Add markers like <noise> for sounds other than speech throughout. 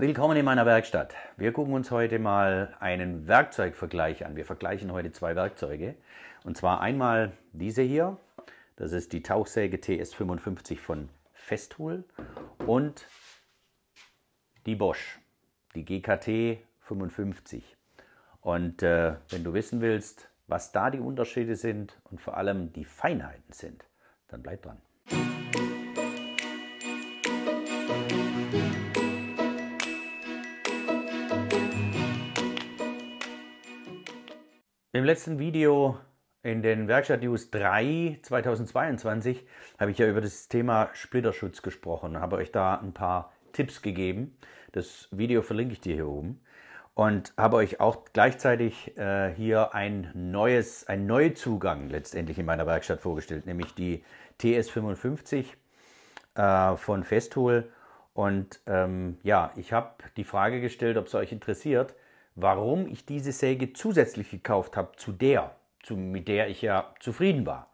Willkommen in meiner Werkstatt. Wir gucken uns heute mal einen Werkzeugvergleich an. Wir vergleichen heute zwei Werkzeuge. Und zwar einmal diese hier. Das ist die Tauchsäge TS55 von Festool. Und die Bosch, die GKT 55. Und äh, wenn du wissen willst, was da die Unterschiede sind und vor allem die Feinheiten sind, dann bleib dran. Im letzten Video in den Werkstatt News 3 2022 habe ich ja über das Thema Splitterschutz gesprochen, habe euch da ein paar Tipps gegeben. Das Video verlinke ich dir hier oben und habe euch auch gleichzeitig äh, hier ein neues, einen neuen Zugang letztendlich in meiner Werkstatt vorgestellt, nämlich die TS55 äh, von Festool. Und ähm, ja, ich habe die Frage gestellt, ob es euch interessiert, warum ich diese Säge zusätzlich gekauft habe zu der, zu, mit der ich ja zufrieden war.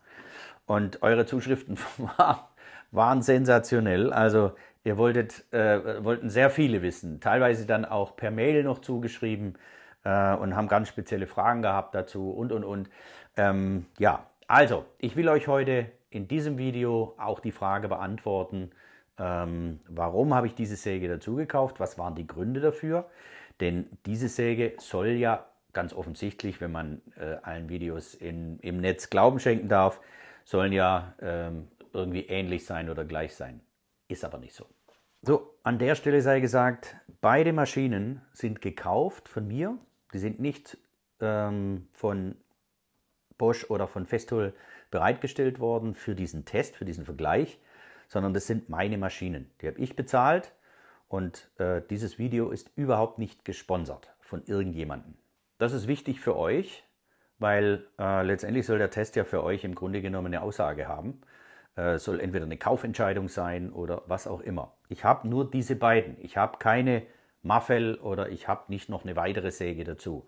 Und eure Zuschriften <laughs> waren sensationell. Also ihr wolltet, äh, wollten sehr viele wissen, teilweise dann auch per Mail noch zugeschrieben äh, und haben ganz spezielle Fragen gehabt dazu und, und, und. Ähm, ja, also ich will euch heute in diesem Video auch die Frage beantworten, ähm, warum habe ich diese Säge dazu gekauft, was waren die Gründe dafür. Denn diese Säge soll ja ganz offensichtlich, wenn man äh, allen Videos in, im Netz Glauben schenken darf, sollen ja ähm, irgendwie ähnlich sein oder gleich sein. Ist aber nicht so. So, an der Stelle sei gesagt, beide Maschinen sind gekauft von mir. Die sind nicht ähm, von Bosch oder von Festool bereitgestellt worden für diesen Test, für diesen Vergleich, sondern das sind meine Maschinen. Die habe ich bezahlt und äh, dieses Video ist überhaupt nicht gesponsert von irgendjemandem. Das ist wichtig für euch, weil äh, letztendlich soll der Test ja für euch im Grunde genommen eine Aussage haben. Äh, soll entweder eine Kaufentscheidung sein oder was auch immer. Ich habe nur diese beiden. Ich habe keine Maffel oder ich habe nicht noch eine weitere Säge dazu.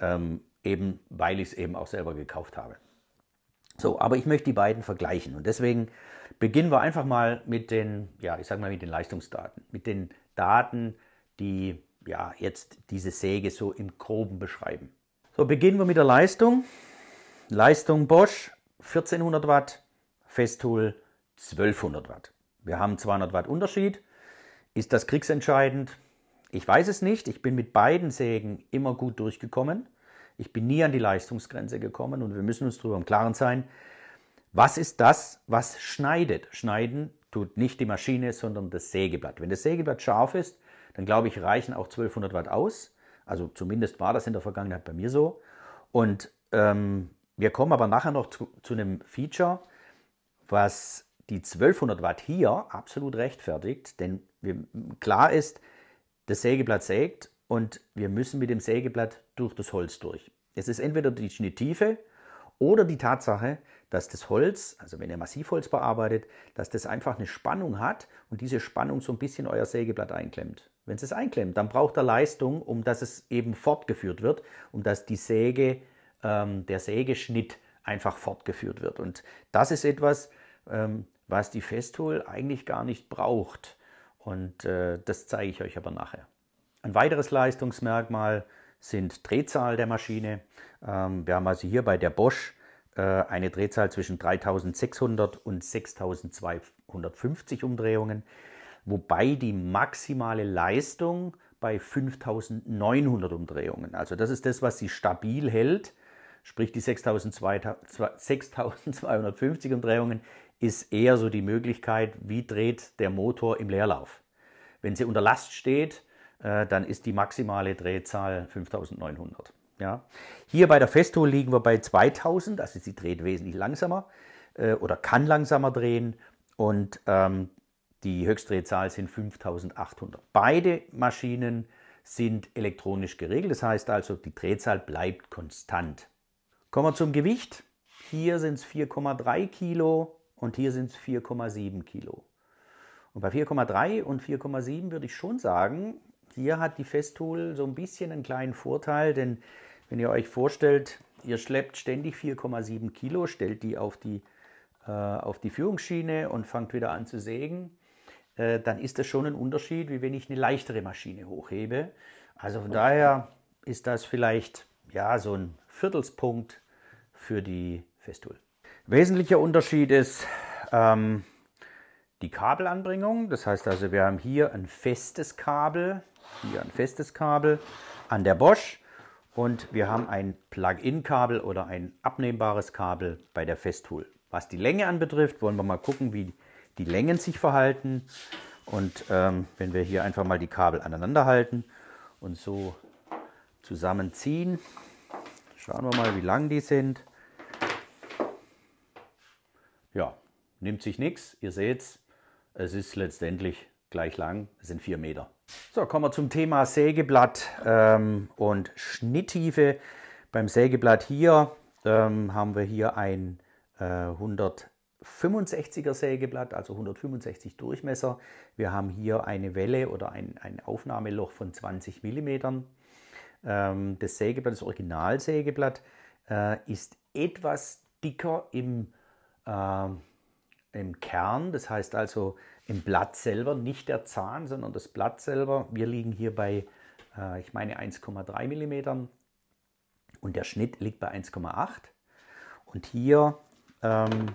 Ähm, eben weil ich es eben auch selber gekauft habe. So, aber ich möchte die beiden vergleichen und deswegen Beginnen wir einfach mal mit den, ja, ich sag mal mit den Leistungsdaten, mit den Daten, die ja jetzt diese Säge so im Groben beschreiben. So, beginnen wir mit der Leistung. Leistung Bosch 1400 Watt, Festool 1200 Watt. Wir haben 200 Watt Unterschied. Ist das kriegsentscheidend? Ich weiß es nicht. Ich bin mit beiden Sägen immer gut durchgekommen. Ich bin nie an die Leistungsgrenze gekommen und wir müssen uns darüber im Klaren sein, was ist das, was schneidet? Schneiden tut nicht die Maschine, sondern das Sägeblatt. Wenn das Sägeblatt scharf ist, dann glaube ich, reichen auch 1200 Watt aus. Also zumindest war das in der Vergangenheit bei mir so. Und ähm, wir kommen aber nachher noch zu, zu einem Feature, was die 1200 Watt hier absolut rechtfertigt, denn wir, klar ist, das Sägeblatt sägt und wir müssen mit dem Sägeblatt durch das Holz durch. Es ist entweder die Schnitttiefe oder die Tatsache, dass das Holz, also wenn ihr Massivholz bearbeitet, dass das einfach eine Spannung hat und diese Spannung so ein bisschen euer Sägeblatt einklemmt. Wenn es es einklemmt, dann braucht er Leistung, um dass es eben fortgeführt wird, und dass die Säge, ähm, der Sägeschnitt einfach fortgeführt wird. Und das ist etwas, ähm, was die Festool eigentlich gar nicht braucht. Und äh, das zeige ich euch aber nachher. Ein weiteres Leistungsmerkmal sind Drehzahl der Maschine. Ähm, wir haben also hier bei der Bosch äh, eine Drehzahl zwischen 3600 und 6250 Umdrehungen, wobei die maximale Leistung bei 5900 Umdrehungen. Also das ist das, was sie stabil hält. Sprich, die 6250 Umdrehungen ist eher so die Möglichkeit, wie dreht der Motor im Leerlauf. Wenn sie unter Last steht, äh, dann ist die maximale Drehzahl 5900. Ja. Hier bei der Festo liegen wir bei 2000, also sie dreht wesentlich langsamer äh, oder kann langsamer drehen und ähm, die Höchstdrehzahl sind 5800. Beide Maschinen sind elektronisch geregelt, das heißt also die Drehzahl bleibt konstant. Kommen wir zum Gewicht. Hier sind es 4,3 Kilo und hier sind es 4,7 Kilo. Und bei 4,3 und 4,7 würde ich schon sagen, hier hat die Festool so ein bisschen einen kleinen Vorteil, denn wenn ihr euch vorstellt, ihr schleppt ständig 4,7 Kilo, stellt die auf die, äh, auf die Führungsschiene und fangt wieder an zu sägen, äh, dann ist das schon ein Unterschied, wie wenn ich eine leichtere Maschine hochhebe. Also von daher ist das vielleicht ja, so ein Viertelspunkt für die Festool. Wesentlicher Unterschied ist ähm, die Kabelanbringung. Das heißt also, wir haben hier ein festes Kabel, hier ein festes Kabel an der Bosch und wir haben ein Plug-in-Kabel oder ein abnehmbares Kabel bei der Festool. Was die Länge anbetrifft, wollen wir mal gucken, wie die Längen sich verhalten. Und ähm, wenn wir hier einfach mal die Kabel aneinander halten und so zusammenziehen, schauen wir mal, wie lang die sind. Ja, nimmt sich nichts. Ihr seht es, es ist letztendlich gleich lang, es sind 4 Meter. So, kommen wir zum Thema Sägeblatt ähm, und Schnitttiefe. Beim Sägeblatt hier ähm, haben wir hier ein äh, 165er Sägeblatt, also 165 Durchmesser. Wir haben hier eine Welle oder ein, ein Aufnahmeloch von 20 mm. Ähm, das Sägeblatt, das Originalsägeblatt, äh, ist etwas dicker im, äh, im Kern. Das heißt also, im Blatt selber, nicht der Zahn, sondern das Blatt selber. Wir liegen hier bei, äh, ich meine, 1,3 mm und der Schnitt liegt bei 1,8. Und hier ähm,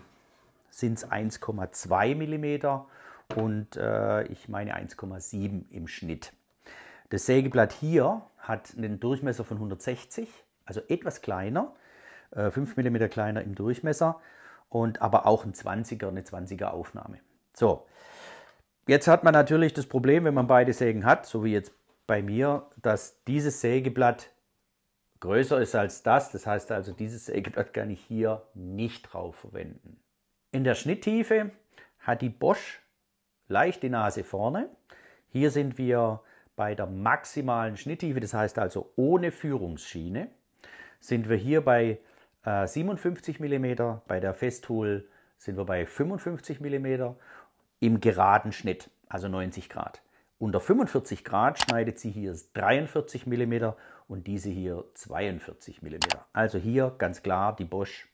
sind es 1,2 mm und äh, ich meine 1,7 im Schnitt. Das Sägeblatt hier hat einen Durchmesser von 160, also etwas kleiner, äh, 5 mm kleiner im Durchmesser und aber auch ein 20er, eine 20er Aufnahme. So, Jetzt hat man natürlich das Problem, wenn man beide Sägen hat, so wie jetzt bei mir, dass dieses Sägeblatt größer ist als das. Das heißt also, dieses Sägeblatt kann ich hier nicht drauf verwenden. In der Schnitttiefe hat die Bosch leicht die Nase vorne. Hier sind wir bei der maximalen Schnitttiefe, das heißt also ohne Führungsschiene, sind wir hier bei äh, 57 mm, bei der Festool sind wir bei 55 mm im geraden Schnitt, also 90 Grad. Unter 45 Grad schneidet sie hier 43 mm und diese hier 42 mm. Also hier ganz klar die Bosch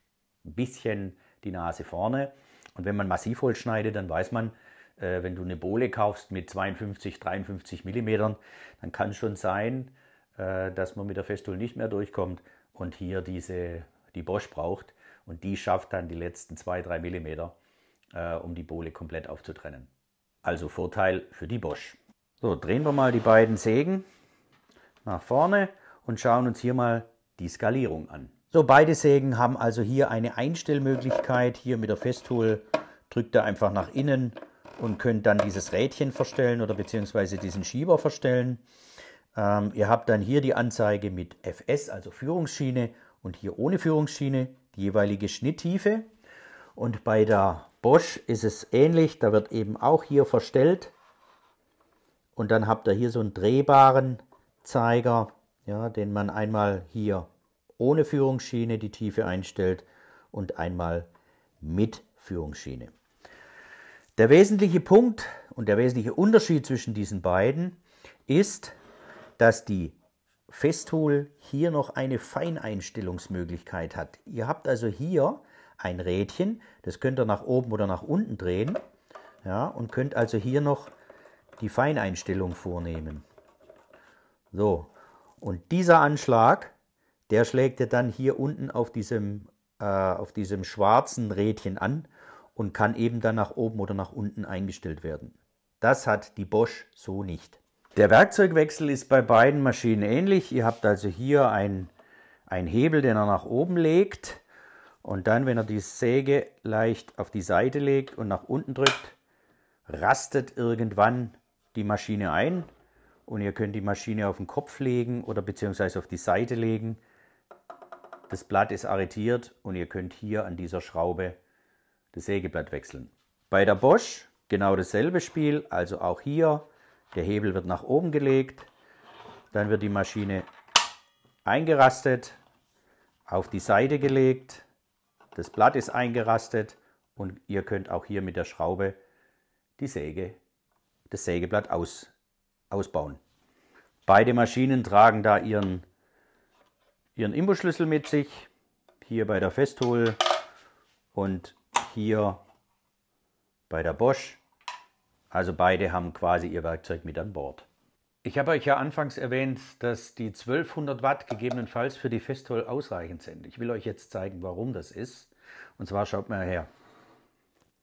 ein bisschen die Nase vorne. Und wenn man Massivholz schneidet, dann weiß man, äh, wenn du eine Bohle kaufst mit 52, 53 mm, dann kann es schon sein, äh, dass man mit der Festool nicht mehr durchkommt und hier diese, die Bosch braucht. Und die schafft dann die letzten 2, 3 mm äh, um die Bohle komplett aufzutrennen. Also Vorteil für die Bosch. So, drehen wir mal die beiden Sägen nach vorne und schauen uns hier mal die Skalierung an. So, beide Sägen haben also hier eine Einstellmöglichkeit. Hier mit der Festool drückt er einfach nach innen und könnt dann dieses Rädchen verstellen oder beziehungsweise diesen Schieber verstellen. Ähm, ihr habt dann hier die Anzeige mit FS, also Führungsschiene, und hier ohne Führungsschiene die jeweilige Schnitttiefe. Und bei der Bosch ist es ähnlich, da wird eben auch hier verstellt. Und dann habt ihr hier so einen drehbaren Zeiger, ja, den man einmal hier ohne Führungsschiene die Tiefe einstellt und einmal mit Führungsschiene. Der wesentliche Punkt und der wesentliche Unterschied zwischen diesen beiden ist, dass die Festool hier noch eine Feineinstellungsmöglichkeit hat. Ihr habt also hier ein Rädchen. Das könnt ihr nach oben oder nach unten drehen. Ja, und könnt also hier noch die Feineinstellung vornehmen. So, und dieser Anschlag, der schlägt ihr dann hier unten auf diesem, äh, auf diesem schwarzen Rädchen an und kann eben dann nach oben oder nach unten eingestellt werden. Das hat die Bosch so nicht. Der Werkzeugwechsel ist bei beiden Maschinen ähnlich. Ihr habt also hier einen Hebel, den er nach oben legt und dann, wenn er die Säge leicht auf die Seite legt und nach unten drückt, rastet irgendwann die Maschine ein. Und ihr könnt die Maschine auf den Kopf legen oder beziehungsweise auf die Seite legen. Das Blatt ist arretiert und ihr könnt hier an dieser Schraube das Sägeblatt wechseln. Bei der Bosch genau dasselbe Spiel, also auch hier der Hebel wird nach oben gelegt, dann wird die Maschine eingerastet, auf die Seite gelegt das Blatt ist eingerastet und ihr könnt auch hier mit der Schraube die Säge, das Sägeblatt aus, ausbauen. Beide Maschinen tragen da ihren, ihren Imbusschlüssel mit sich, hier bei der Festool und hier bei der Bosch. Also beide haben quasi ihr Werkzeug mit an Bord. Ich habe euch ja anfangs erwähnt, dass die 1200 Watt gegebenenfalls für die Festol ausreichend sind. Ich will euch jetzt zeigen, warum das ist. Und zwar schaut mal her.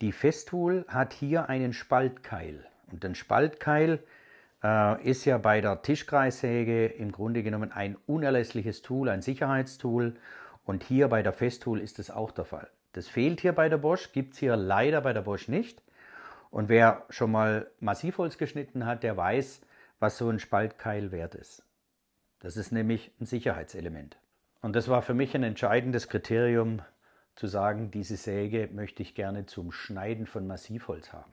Die Festool hat hier einen Spaltkeil. Und ein Spaltkeil äh, ist ja bei der Tischkreissäge im Grunde genommen ein unerlässliches Tool, ein Sicherheitstool. Und hier bei der Festool ist es auch der Fall. Das fehlt hier bei der Bosch, gibt es hier leider bei der Bosch nicht. Und wer schon mal Massivholz geschnitten hat, der weiß, was so ein Spaltkeil wert ist. Das ist nämlich ein Sicherheitselement. Und das war für mich ein entscheidendes Kriterium, zu sagen, diese Säge möchte ich gerne zum Schneiden von Massivholz haben.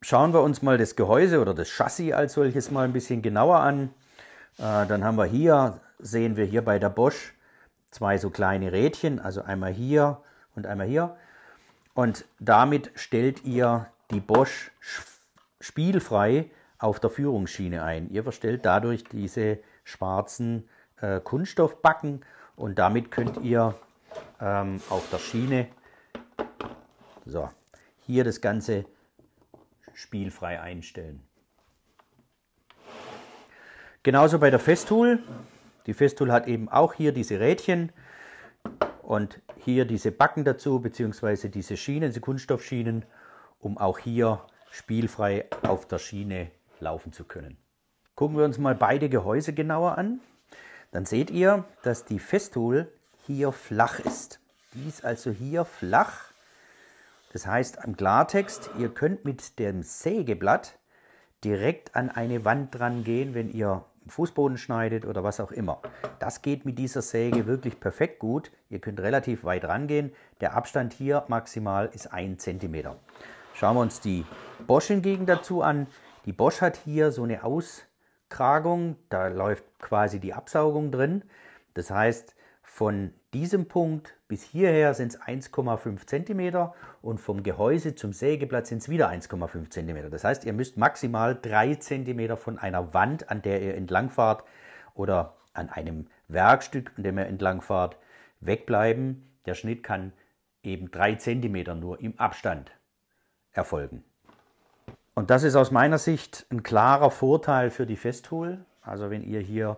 Schauen wir uns mal das Gehäuse oder das Chassis als solches mal ein bisschen genauer an. Äh, dann haben wir hier, sehen wir hier bei der Bosch, zwei so kleine Rädchen, also einmal hier und einmal hier. Und damit stellt ihr die Bosch spielfrei auf der Führungsschiene ein. Ihr verstellt dadurch diese schwarzen äh, Kunststoffbacken und damit könnt ihr ähm, auf der Schiene so, hier das Ganze spielfrei einstellen. Genauso bei der Festool. Die Festool hat eben auch hier diese Rädchen und hier diese Backen dazu, beziehungsweise diese Schienen, diese Kunststoffschienen, um auch hier spielfrei auf der Schiene zu laufen zu können. Gucken wir uns mal beide Gehäuse genauer an. Dann seht ihr, dass die Festool hier flach ist. Die ist also hier flach. Das heißt am Klartext, ihr könnt mit dem Sägeblatt direkt an eine Wand dran gehen, wenn ihr Fußboden schneidet oder was auch immer. Das geht mit dieser Säge wirklich perfekt gut. Ihr könnt relativ weit rangehen. Der Abstand hier maximal ist 1 cm. Schauen wir uns die Bosch hingegen dazu an. Die Bosch hat hier so eine Auskragung, da läuft quasi die Absaugung drin. Das heißt, von diesem Punkt bis hierher sind es 1,5 cm und vom Gehäuse zum Sägeplatz sind es wieder 1,5 cm. Das heißt, ihr müsst maximal 3 cm von einer Wand, an der ihr entlangfahrt oder an einem Werkstück, an dem ihr entlangfahrt, wegbleiben. Der Schnitt kann eben 3 cm nur im Abstand erfolgen. Und das ist aus meiner Sicht ein klarer Vorteil für die Festool. Also wenn ihr hier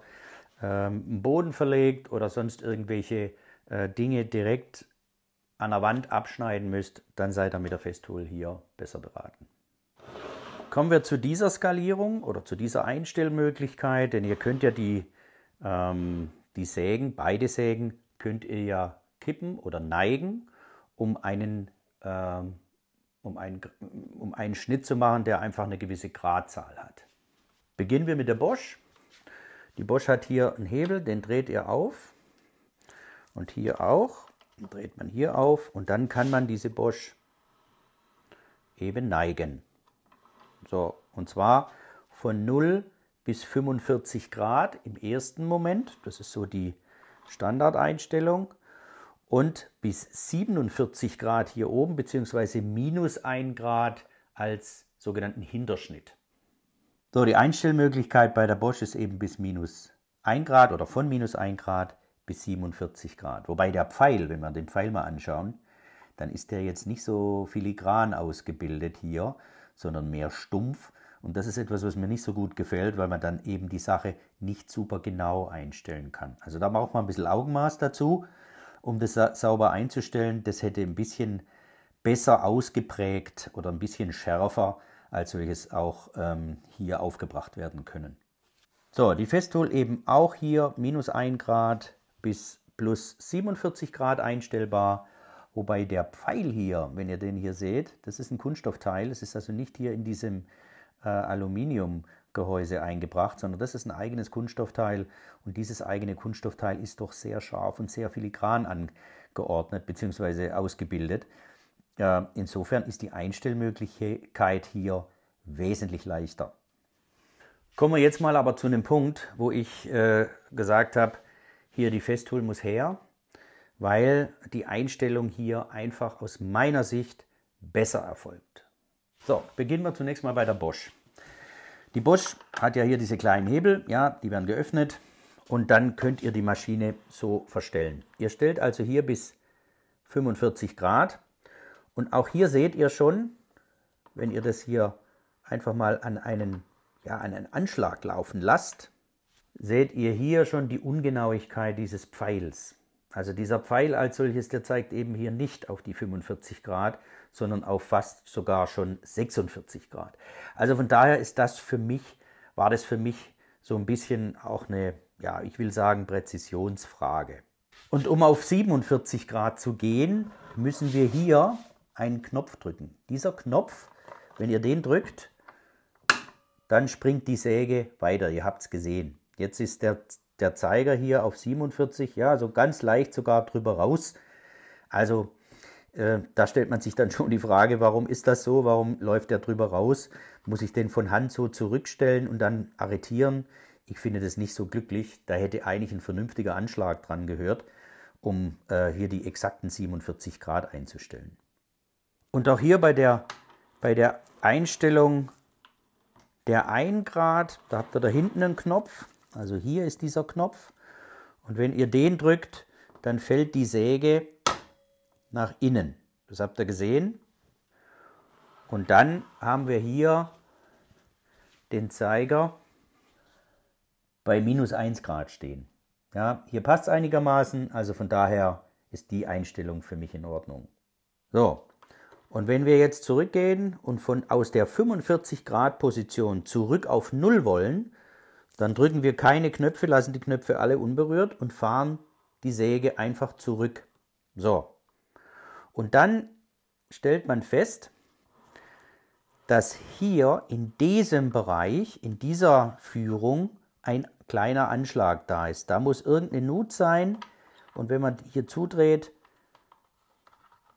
ähm, einen Boden verlegt oder sonst irgendwelche äh, Dinge direkt an der Wand abschneiden müsst, dann seid ihr mit der Festool hier besser beraten. Kommen wir zu dieser Skalierung oder zu dieser Einstellmöglichkeit, denn ihr könnt ja die, ähm, die Sägen, beide Sägen, könnt ihr ja kippen oder neigen, um einen ähm, um einen, um einen Schnitt zu machen, der einfach eine gewisse Gradzahl hat. Beginnen wir mit der Bosch. Die Bosch hat hier einen Hebel, den dreht ihr auf und hier auch. Den dreht man hier auf und dann kann man diese Bosch eben neigen. So, und zwar von 0 bis 45 Grad im ersten Moment. Das ist so die Standardeinstellung und bis 47 Grad hier oben beziehungsweise minus 1 Grad als sogenannten Hinterschnitt. So, die Einstellmöglichkeit bei der Bosch ist eben bis minus 1 Grad oder von minus 1 Grad bis 47 Grad. Wobei der Pfeil, wenn wir den Pfeil mal anschauen, dann ist der jetzt nicht so filigran ausgebildet hier, sondern mehr stumpf. Und das ist etwas, was mir nicht so gut gefällt, weil man dann eben die Sache nicht super genau einstellen kann. Also da braucht man ein bisschen Augenmaß dazu um das sauber einzustellen. Das hätte ein bisschen besser ausgeprägt oder ein bisschen schärfer als solches auch ähm, hier aufgebracht werden können. So, die Festool eben auch hier minus 1 Grad bis plus 47 Grad einstellbar. Wobei der Pfeil hier, wenn ihr den hier seht, das ist ein Kunststoffteil. Es ist also nicht hier in diesem äh, Aluminium Gehäuse eingebracht, sondern das ist ein eigenes Kunststoffteil und dieses eigene Kunststoffteil ist doch sehr scharf und sehr filigran angeordnet bzw. ausgebildet. Äh, insofern ist die Einstellmöglichkeit hier wesentlich leichter. Kommen wir jetzt mal aber zu einem Punkt, wo ich äh, gesagt habe, hier die Festool muss her, weil die Einstellung hier einfach aus meiner Sicht besser erfolgt. So, beginnen wir zunächst mal bei der Bosch. Die Bosch hat ja hier diese kleinen Hebel, ja, die werden geöffnet und dann könnt ihr die Maschine so verstellen. Ihr stellt also hier bis 45 Grad und auch hier seht ihr schon, wenn ihr das hier einfach mal an einen, ja, an einen Anschlag laufen lasst, seht ihr hier schon die Ungenauigkeit dieses Pfeils. Also dieser Pfeil als solches, der zeigt eben hier nicht auf die 45 Grad, sondern auf fast sogar schon 46 Grad. Also von daher ist das für mich, war das für mich so ein bisschen auch eine, ja, ich will sagen, Präzisionsfrage. Und um auf 47 Grad zu gehen, müssen wir hier einen Knopf drücken. Dieser Knopf, wenn ihr den drückt, dann springt die Säge weiter. Ihr habt es gesehen. Jetzt ist der der Zeiger hier auf 47, ja, so ganz leicht sogar drüber raus. Also äh, da stellt man sich dann <laughs> schon die Frage, warum ist das so? Warum läuft der drüber raus? Muss ich den von Hand so zurückstellen und dann arretieren? Ich finde das nicht so glücklich. Da hätte eigentlich ein vernünftiger Anschlag dran gehört, um äh, hier die exakten 47 Grad einzustellen. Und auch hier bei der, bei der Einstellung der 1 Grad, da habt ihr da hinten einen Knopf, also hier ist dieser Knopf und wenn ihr den drückt, dann fällt die Säge nach innen. Das habt ihr gesehen. Und dann haben wir hier den Zeiger bei minus 1 Grad stehen. Ja, hier passt es einigermaßen, also von daher ist die Einstellung für mich in Ordnung. So, und wenn wir jetzt zurückgehen und von aus der 45 Grad Position zurück auf 0 wollen, dann drücken wir keine Knöpfe, lassen die Knöpfe alle unberührt und fahren die Säge einfach zurück. So. Und dann stellt man fest, dass hier in diesem Bereich, in dieser Führung, ein kleiner Anschlag da ist. Da muss irgendeine Nut sein und wenn man hier zudreht,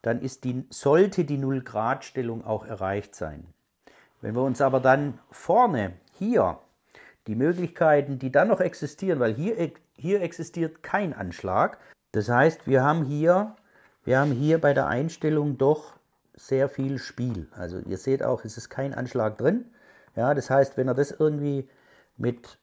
dann ist die, sollte die 0-Grad-Stellung auch erreicht sein. Wenn wir uns aber dann vorne hier die Möglichkeiten, die dann noch existieren, weil hier, hier existiert kein Anschlag. Das heißt, wir haben hier, wir haben hier bei der Einstellung doch sehr viel Spiel. Also ihr seht auch, es ist kein Anschlag drin. Ja, das heißt, wenn er das irgendwie mit,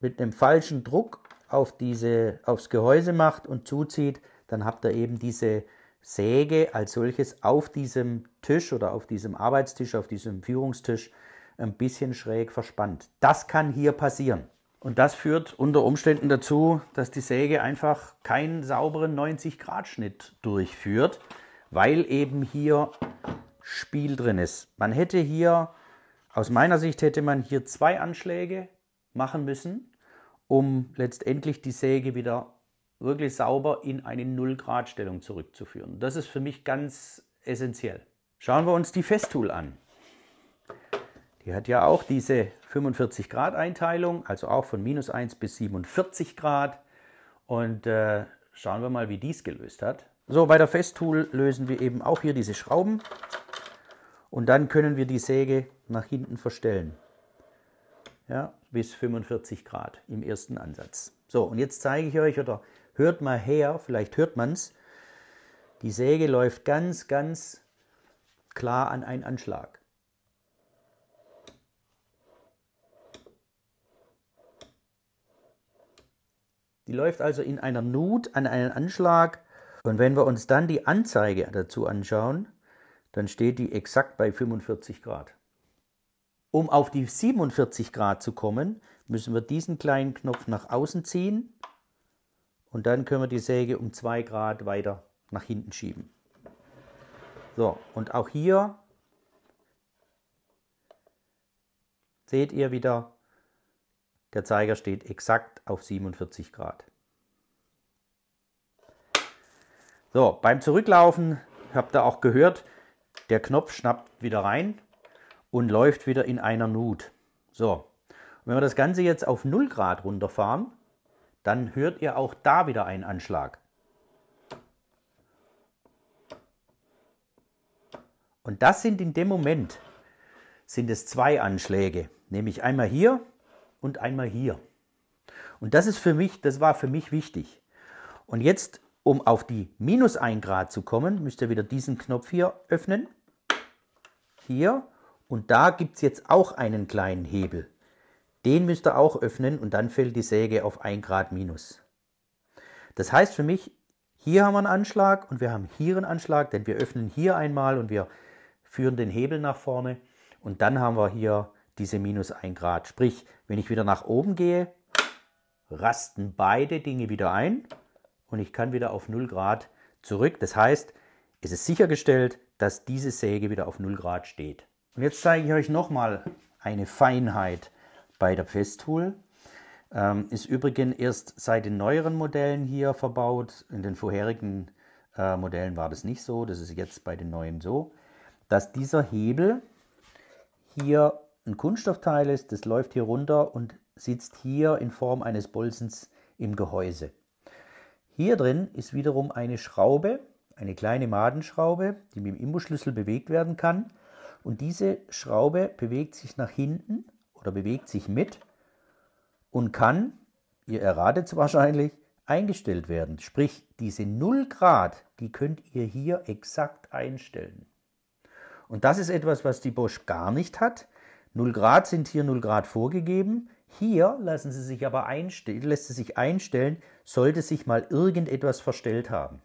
mit einem falschen Druck auf diese, aufs Gehäuse macht und zuzieht, dann habt ihr eben diese Säge als solches auf diesem Tisch oder auf diesem Arbeitstisch, auf diesem Führungstisch ein bisschen schräg verspannt. Das kann hier passieren. Und das führt unter Umständen dazu, dass die Säge einfach keinen sauberen 90-Grad-Schnitt durchführt, weil eben hier Spiel drin ist. Man hätte hier, aus meiner Sicht hätte man hier zwei Anschläge machen müssen, um letztendlich die Säge wieder wirklich sauber in eine 0-Grad-Stellung zurückzuführen. Das ist für mich ganz essentiell. Schauen wir uns die Festool an. Die hat ja auch diese 45 Grad Einteilung, also auch von minus 1 bis 47 Grad. Und äh, schauen wir mal, wie dies gelöst hat. So, bei der Festool lösen wir eben auch hier diese Schrauben. Und dann können wir die Säge nach hinten verstellen. Ja, bis 45 Grad im ersten Ansatz. So, und jetzt zeige ich euch, oder hört mal her, vielleicht hört man es, die Säge läuft ganz, ganz klar an einen Anschlag. Die läuft also in einer Nut an einen Anschlag. Und wenn wir uns dann die Anzeige dazu anschauen, dann steht die exakt bei 45 Grad. Um auf die 47 Grad zu kommen, müssen wir diesen kleinen Knopf nach außen ziehen und dann können wir die Säge um 2 Grad weiter nach hinten schieben. So, und auch hier seht ihr wieder, der Zeiger steht exakt auf 47 Grad. So, beim Zurücklaufen habt ihr auch gehört, der Knopf schnappt wieder rein und läuft wieder in einer Nut. So, wenn wir das Ganze jetzt auf 0 Grad runterfahren, dann hört ihr auch da wieder einen Anschlag. Und das sind in dem Moment, sind es zwei Anschläge. Nämlich einmal hier und einmal hier. Und das ist für mich, das war für mich wichtig. Und jetzt, um auf die minus 1 Grad zu kommen, müsst ihr wieder diesen Knopf hier öffnen. Hier. Und da gibt es jetzt auch einen kleinen Hebel. Den müsst ihr auch öffnen und dann fällt die Säge auf 1 Grad minus. Das heißt für mich, hier haben wir einen Anschlag und wir haben hier einen Anschlag, denn wir öffnen hier einmal und wir führen den Hebel nach vorne und dann haben wir hier diese minus 1 Grad. Sprich, wenn ich wieder nach oben gehe, rasten beide Dinge wieder ein und ich kann wieder auf 0 Grad zurück. Das heißt, es ist sichergestellt, dass diese Säge wieder auf 0 Grad steht. Und jetzt zeige ich euch nochmal eine Feinheit bei der Festool. Ähm, ist übrigens erst seit den neueren Modellen hier verbaut. In den vorherigen äh, Modellen war das nicht so. Das ist jetzt bei den neuen so, dass dieser Hebel hier ein Kunststoffteil ist, das läuft hier runter und sitzt hier in Form eines Bolzens im Gehäuse. Hier drin ist wiederum eine Schraube, eine kleine Madenschraube, die mit dem Imbusschlüssel bewegt werden kann. Und diese Schraube bewegt sich nach hinten oder bewegt sich mit und kann, ihr erratet es wahrscheinlich, eingestellt werden. Sprich, diese 0 Grad, die könnt ihr hier exakt einstellen. Und das ist etwas, was die Bosch gar nicht hat. 0 Grad sind hier 0 Grad vorgegeben. Hier lassen Sie sich aber einstellen, lässt es sich einstellen, sollte sich mal irgendetwas verstellt haben.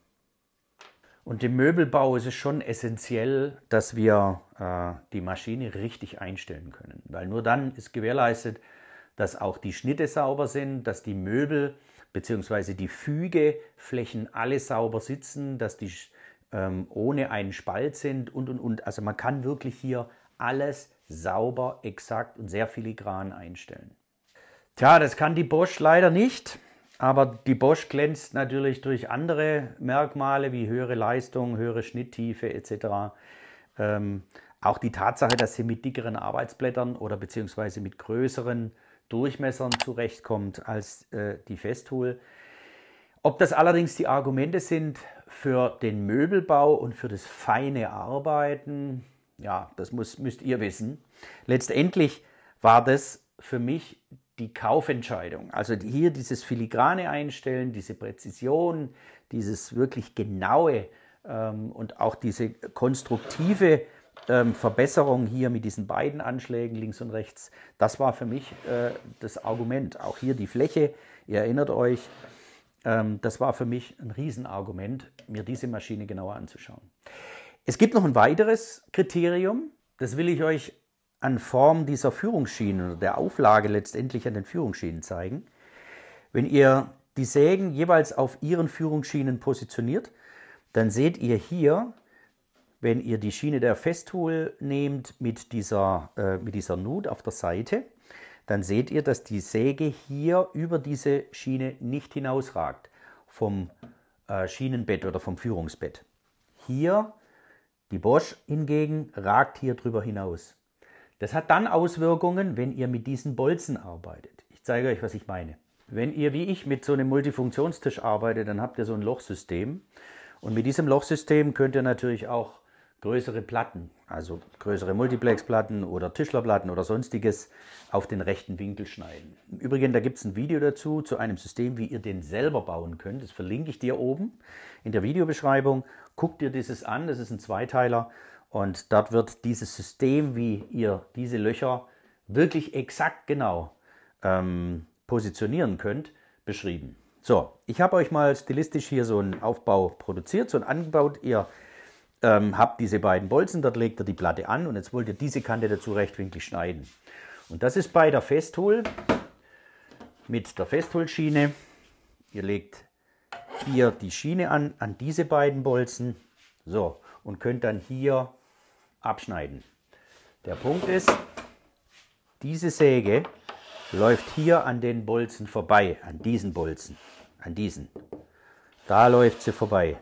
Und im Möbelbau ist es schon essentiell, dass wir äh, die Maschine richtig einstellen können, weil nur dann ist gewährleistet, dass auch die Schnitte sauber sind, dass die Möbel bzw. die Fügeflächen alle sauber sitzen, dass die ähm, ohne einen Spalt sind und und und. Also man kann wirklich hier alles sauber, exakt und sehr filigran einstellen. Tja, das kann die Bosch leider nicht, aber die Bosch glänzt natürlich durch andere Merkmale wie höhere Leistung, höhere Schnitttiefe etc. Ähm, auch die Tatsache, dass sie mit dickeren Arbeitsblättern oder beziehungsweise mit größeren Durchmessern zurechtkommt als äh, die Festool. Ob das allerdings die Argumente sind für den Möbelbau und für das feine Arbeiten, ja, das muss, müsst ihr wissen. Letztendlich war das für mich die Kaufentscheidung. Also hier dieses filigrane Einstellen, diese Präzision, dieses wirklich genaue ähm, und auch diese konstruktive ähm, Verbesserung hier mit diesen beiden Anschlägen links und rechts, das war für mich äh, das Argument. Auch hier die Fläche, ihr erinnert euch, ähm, das war für mich ein Riesenargument, mir diese Maschine genauer anzuschauen. Es gibt noch ein weiteres Kriterium, das will ich euch an Form dieser Führungsschienen oder der Auflage letztendlich an den Führungsschienen zeigen. Wenn ihr die Sägen jeweils auf ihren Führungsschienen positioniert, dann seht ihr hier, wenn ihr die Schiene der Festool nehmt mit dieser, äh, mit dieser Nut auf der Seite, dann seht ihr, dass die Säge hier über diese Schiene nicht hinausragt vom äh, Schienenbett oder vom Führungsbett. Hier die Bosch hingegen ragt hier drüber hinaus. Das hat dann Auswirkungen, wenn ihr mit diesen Bolzen arbeitet. Ich zeige euch, was ich meine. Wenn ihr wie ich mit so einem Multifunktionstisch arbeitet, dann habt ihr so ein Lochsystem. Und mit diesem Lochsystem könnt ihr natürlich auch größere Platten, also größere Multiplexplatten oder Tischlerplatten oder sonstiges auf den rechten Winkel schneiden. Im Übrigen, da gibt es ein Video dazu, zu einem System, wie ihr den selber bauen könnt. Das verlinke ich dir oben in der Videobeschreibung. Guckt dir dieses an, das ist ein Zweiteiler und dort wird dieses System, wie ihr diese Löcher wirklich exakt genau ähm, positionieren könnt, beschrieben. So, ich habe euch mal stilistisch hier so einen Aufbau produziert, so einen angebaut. Ihr ähm, habt diese beiden Bolzen, dort legt ihr die Platte an und jetzt wollt ihr diese Kante dazu rechtwinklig schneiden. Und das ist bei der Festhol mit der Festholschiene. Ihr legt hier die Schiene an, an diese beiden Bolzen. So, und könnt dann hier abschneiden. Der Punkt ist, diese Säge läuft hier an den Bolzen vorbei, an diesen Bolzen, an diesen. Da läuft sie vorbei.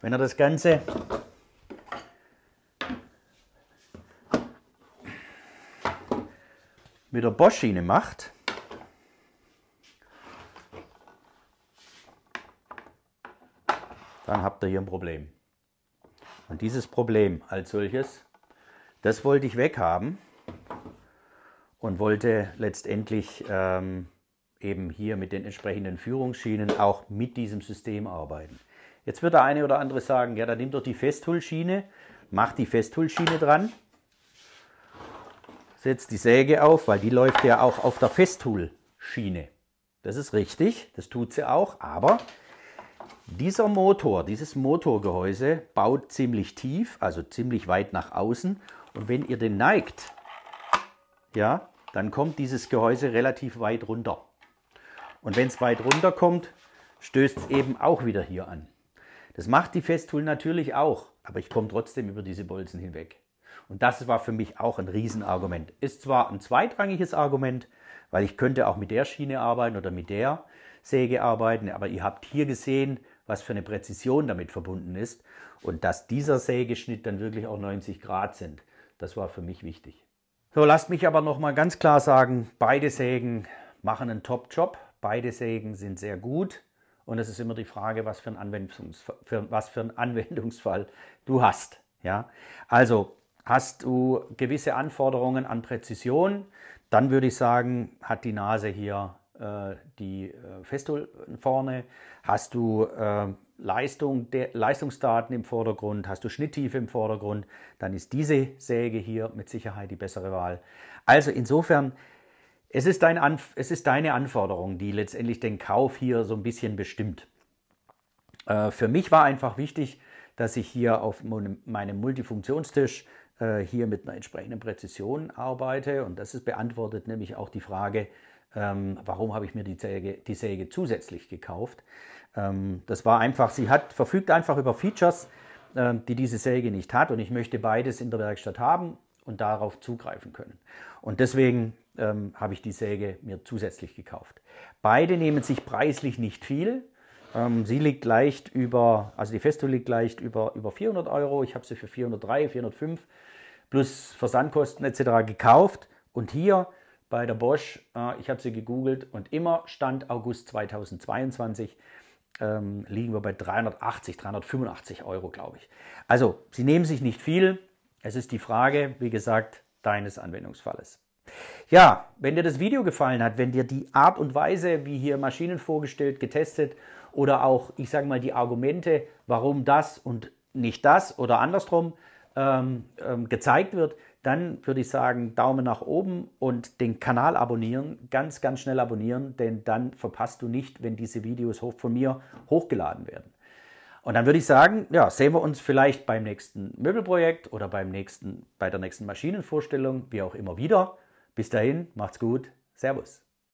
Wenn ihr das Ganze mit der Boschschiene macht, dann habt ihr hier ein Problem. Und dieses Problem als solches, das wollte ich weghaben und wollte letztendlich ähm, eben hier mit den entsprechenden Führungsschienen auch mit diesem System arbeiten. Jetzt wird der eine oder andere sagen, ja, dann nimm doch die Festhullschiene, mach die Festhullschiene dran setzt die Säge auf, weil die läuft ja auch auf der Festool-Schiene. Das ist richtig, das tut sie auch, aber dieser Motor, dieses Motorgehäuse baut ziemlich tief, also ziemlich weit nach außen und wenn ihr den neigt, ja, dann kommt dieses Gehäuse relativ weit runter. Und wenn es weit runter kommt, stößt es eben auch wieder hier an. Das macht die Festool natürlich auch, aber ich komme trotzdem über diese Bolzen hinweg. Und das war für mich auch ein Riesenargument. Ist zwar ein zweitrangiges Argument, weil ich könnte auch mit der Schiene arbeiten oder mit der Säge arbeiten, aber ihr habt hier gesehen, was für eine Präzision damit verbunden ist und dass dieser Sägeschnitt dann wirklich auch 90 Grad sind. Das war für mich wichtig. So, lasst mich aber nochmal ganz klar sagen, beide Sägen machen einen Top-Job, beide Sägen sind sehr gut und es ist immer die Frage, was für, ein Anwendungsfall, für, was für einen Anwendungsfall du hast. Ja? Also Hast du gewisse Anforderungen an Präzision, dann würde ich sagen, hat die Nase hier äh, die äh, Festul vorne. Hast du äh, Leistung, Leistungsdaten im Vordergrund, hast du Schnitttiefe im Vordergrund, dann ist diese Säge hier mit Sicherheit die bessere Wahl. Also insofern, es ist, dein Anf es ist deine Anforderung, die letztendlich den Kauf hier so ein bisschen bestimmt. Äh, für mich war einfach wichtig, dass ich hier auf meinem Multifunktionstisch äh, hier mit einer entsprechenden Präzision arbeite. Und das ist beantwortet nämlich auch die Frage, ähm, warum habe ich mir die Säge, die Säge zusätzlich gekauft. Ähm, das war einfach, sie hat, verfügt einfach über Features, ähm, die diese Säge nicht hat. Und ich möchte beides in der Werkstatt haben und darauf zugreifen können. Und deswegen ähm, habe ich die Säge mir zusätzlich gekauft. Beide nehmen sich preislich nicht viel. Ähm, sie liegt leicht über, also die Festo liegt leicht über, über 400 Euro. Ich habe sie für 403, 405 plus Versandkosten etc. gekauft. Und hier bei der Bosch, äh, ich habe sie gegoogelt und immer Stand August 2022 ähm, liegen wir bei 380, 385 Euro, glaube ich. Also sie nehmen sich nicht viel. Es ist die Frage, wie gesagt, deines Anwendungsfalles. Ja, wenn dir das Video gefallen hat, wenn dir die Art und Weise, wie hier Maschinen vorgestellt, getestet oder auch, ich sage mal, die Argumente, warum das und nicht das oder andersrum ähm, ähm, gezeigt wird, dann würde ich sagen, Daumen nach oben und den Kanal abonnieren, ganz, ganz schnell abonnieren, denn dann verpasst du nicht, wenn diese Videos hoch, von mir hochgeladen werden. Und dann würde ich sagen, ja, sehen wir uns vielleicht beim nächsten Möbelprojekt oder beim nächsten, bei der nächsten Maschinenvorstellung, wie auch immer wieder. Bis dahin, macht's gut, Servus.